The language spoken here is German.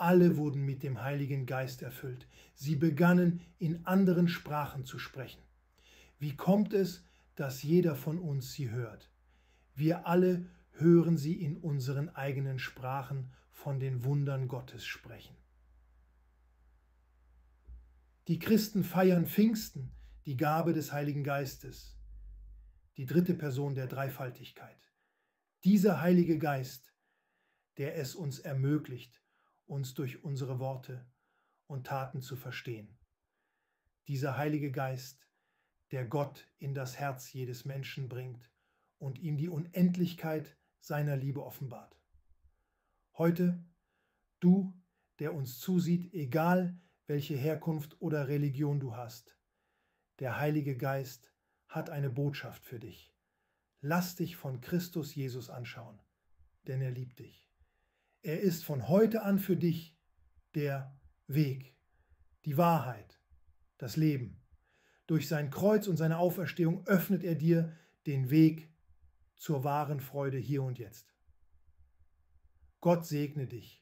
Alle wurden mit dem Heiligen Geist erfüllt. Sie begannen in anderen Sprachen zu sprechen. Wie kommt es, dass jeder von uns sie hört? Wir alle hören sie in unseren eigenen Sprachen von den Wundern Gottes sprechen. Die Christen feiern Pfingsten, die Gabe des Heiligen Geistes, die dritte Person der Dreifaltigkeit. Dieser Heilige Geist, der es uns ermöglicht, uns durch unsere Worte und Taten zu verstehen. Dieser Heilige Geist, der Gott in das Herz jedes Menschen bringt und ihm die Unendlichkeit seiner Liebe offenbart. Heute, du, der uns zusieht, egal welche Herkunft oder Religion du hast, der Heilige Geist hat eine Botschaft für dich. Lass dich von Christus Jesus anschauen, denn er liebt dich. Er ist von heute an für dich der Weg, die Wahrheit, das Leben. Durch sein Kreuz und seine Auferstehung öffnet er dir den Weg zur wahren Freude hier und jetzt. Gott segne dich.